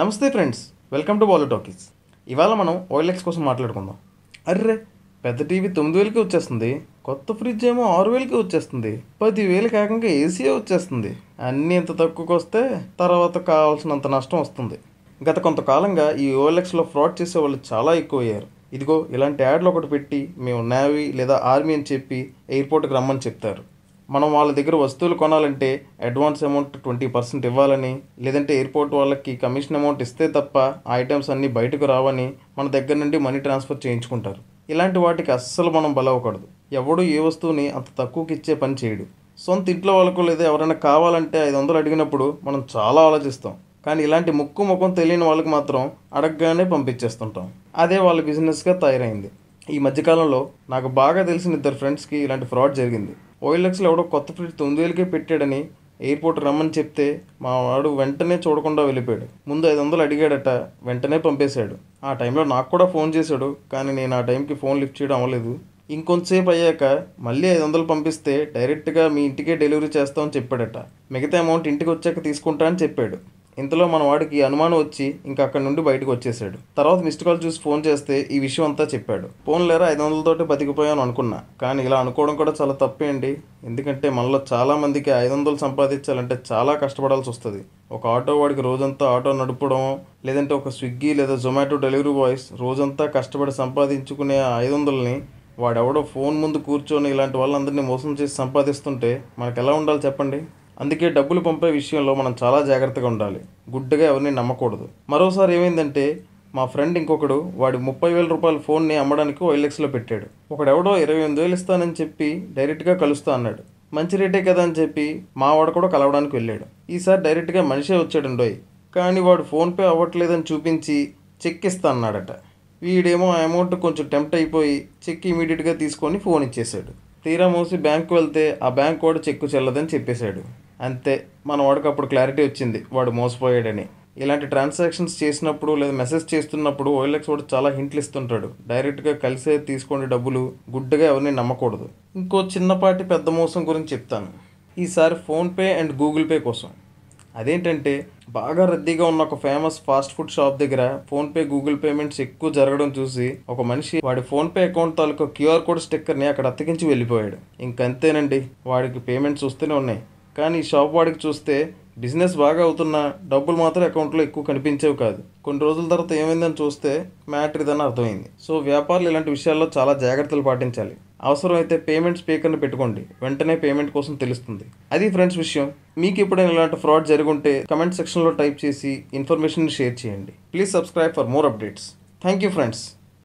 నమస్తే friends welcome to బాలో talkies ఇవాళ మనం ఓఎల్ఎక్స్ కోసం మాట్లాడుకుందాం అర్రే పెద్ద టీవీ తొమ్మిది వేలకి వచ్చేస్తుంది కొత్త ఫ్రిడ్జ్ ఏమో ఆరు వేలకి వచ్చేస్తుంది పదివేలు కాకుండా ఏసీ వచ్చేస్తుంది అన్నీ ఇంత తక్కువకి వస్తే తర్వాత కావాల్సినంత నష్టం వస్తుంది గత కొంతకాలంగా ఈ ఓఎల్ఎక్స్లో ఫ్రాడ్ చేసే వాళ్ళు చాలా ఎక్కువయ్యారు ఇదిగో ఇలాంటి యాడ్లు ఒకటి పెట్టి మేము నేవీ లేదా ఆర్మీ అని చెప్పి ఎయిర్పోర్ట్కి రమ్మని చెప్తారు మనం వాళ్ళ దగ్గర వస్తువులు కొనాలంటే అడ్వాన్స్ అమౌంట్ ట్వంటీ పర్సెంట్ ఇవ్వాలని లేదంటే ఎయిర్పోర్ట్ వాళ్ళకి కమిషన్ అమౌంట్ ఇస్తే తప్ప ఆ ఐటమ్స్ అన్నీ బయటకు రావని మన దగ్గర నుండి మనీ ట్రాన్స్ఫర్ చేయించుకుంటారు ఇలాంటి వాటికి అస్సలు మనం బలవకూడదు ఎవడు ఏ వస్తువుని అంత తక్కువకి ఇచ్చే పని చేయడు సొంత ఇంట్లో వాళ్ళకు లేదా ఎవరైనా కావాలంటే ఐదు వందలు అడిగినప్పుడు మనం చాలా ఆలోచిస్తాం కానీ ఇలాంటి ముక్కు ముఖం తెలియని వాళ్ళకి మాత్రం అడగగానే పంపించేస్తుంటాం అదే వాళ్ళ బిజినెస్గా తయారైంది ఈ మధ్యకాలంలో నాకు బాగా తెలిసిన ఇద్దరు ఫ్రెండ్స్కి ఇలాంటి ఫ్రాడ్ జరిగింది లక్షలు ఎవడో కొత్త ఫ్రిడ్జ్ తొమ్మిది వేలకే పెట్టాడని ఎయిర్పోర్ట్ రమ్మని చెప్తే మా వాడు వెంటనే చూడకుండా వెళ్ళిపోయాడు ముందు ఐదు వందలు అడిగాడట వెంటనే పంపేశాడు ఆ టైంలో నాకు కూడా ఫోన్ చేశాడు కానీ నేను ఆ టైంకి ఫోన్ లిఫ్ట్ చేయడం అవ్వలేదు ఇంకొంతసేపు అయ్యాక మళ్ళీ ఐదు వందలు పంపిస్తే డైరెక్ట్గా మీ ఇంటికే డెలివరీ చేస్తామని చెప్పాడట మిగతా అమౌంట్ ఇంటికి వచ్చాక తీసుకుంటా అని చెప్పాడు ఇంతలో మన వాడికి అనుమానం వచ్చి ఇంకా అక్కడి నుండి బయటకు వచ్చేసాడు తర్వాత మిస్డ్ కాల్ చూసి ఫోన్ చేస్తే ఈ విషయం అంతా చెప్పాడు ఫోన్ లేరా ఐదు వందలతోటి బతికిపోయాను అనుకున్నా కానీ ఇలా అనుకోవడం కూడా చాలా తప్పే అండి ఎందుకంటే మనలో చాలా మందికి ఐదు వందలు సంపాదించాలంటే చాలా కష్టపడాల్సి వస్తుంది ఒక ఆటో వాడికి రోజంతా ఆటో నడపడం లేదంటే ఒక స్విగ్గీ లేదా జొమాటో డెలివరీ బాయ్స్ రోజంతా కష్టపడి సంపాదించుకునే ఐదు వందలని వాడెవడో ఫోన్ ముందు కూర్చొని ఇలాంటి వాళ్ళందరినీ మోసం చేసి సంపాదిస్తుంటే మనకు ఎలా ఉండాలి చెప్పండి అందుకే డబ్బులు పంపే విషయంలో మనం చాలా జాగ్రత్తగా ఉండాలి గుడ్డగా ఎవరిని నమ్మకూడదు మరోసారి ఏమైందంటే మా ఫ్రెండ్ ఇంకొకడు వాడి ముప్పై వేల రూపాయల ఫోన్ని అమ్మడానికి ఓఎల్ఎక్స్లో పెట్టాడు ఒకడెవడో ఇరవై ఎనిమిది వేలు ఇస్తానని చెప్పి డైరెక్ట్గా కలుస్తా అన్నాడు మంచి రేటే కదా అని చెప్పి మా వాడు కూడా కలవడానికి వెళ్ళాడు ఈసారి డైరెక్ట్గా మనిషే వచ్చాడండోయ్ కానీ వాడు ఫోన్పే అవ్వట్లేదని చూపించి చెక్ ఇస్తా అన్నాడట వీడేమో ఆ అమౌంట్ కొంచెం టెంప్ట్ అయిపోయి చెక్ ఇమీడియట్గా తీసుకొని ఫోన్ ఇచ్చేశాడు తీరా మోసి బ్యాంకు వెళ్తే ఆ బ్యాంక్ కూడా చెక్కు చెల్లదని చెప్పేశాడు అంతే మన వాడికి అప్పుడు క్లారిటీ వచ్చింది వాడు మోసపోయాడని ఇలాంటి ట్రాన్సాక్షన్స్ చేసినప్పుడు లేదా మెసేజ్ చేస్తున్నప్పుడు ఓఎల్ఎక్స్ వాడు చాలా హింట్లు ఇస్తుంటాడు డైరెక్ట్గా కలిసే తీసుకోండి డబ్బులు గుడ్డగా ఎవరిని నమ్మకూడదు ఇంకో చిన్నపాటి పెద్ద మోసం గురించి చెప్తాను ఈసారి ఫోన్పే అండ్ గూగుల్ పే కోసం అదేంటంటే బాగా రద్దీగా ఉన్న ఒక ఫేమస్ ఫాస్ట్ ఫుడ్ షాప్ దగ్గర ఫోన్పే గూగుల్ పేమెంట్స్ ఎక్కువ జరగడం చూసి ఒక మనిషి వాడి ఫోన్పే అకౌంట్ తాలూకా క్యూఆర్ కోడ్ స్టిక్కర్ని అక్కడ అతికించి వెళ్ళిపోయాడు ఇంకంతేనండి వాడికి పేమెంట్స్ వస్తూనే ఉన్నాయి కానీ షాప్ వాడికి చూస్తే బిజినెస్ బాగా అవుతున్నా డబ్బులు మాత్రం అకౌంట్లో ఎక్కువ కనిపించేవి కాదు కొన్ని రోజుల తర్వాత ఏమైందని చూస్తే మ్యాటర్ ఇదని అర్థమైంది సో వ్యాపారులు ఇలాంటి విషయాల్లో చాలా జాగ్రత్తలు పాటించాలి అవసరమైతే పేమెంట్ స్పీకర్ని పెట్టుకోండి వెంటనే పేమెంట్ కోసం తెలుస్తుంది అది ఫ్రెండ్స్ విషయం మీకు ఎప్పుడైనా ఇలాంటి ఫ్రాడ్ జరుగుంటే కమెంట్ సెక్షన్లో టైప్ చేసి ఇన్ఫర్మేషన్ షేర్ చేయండి please subscribe for more updates thank you friends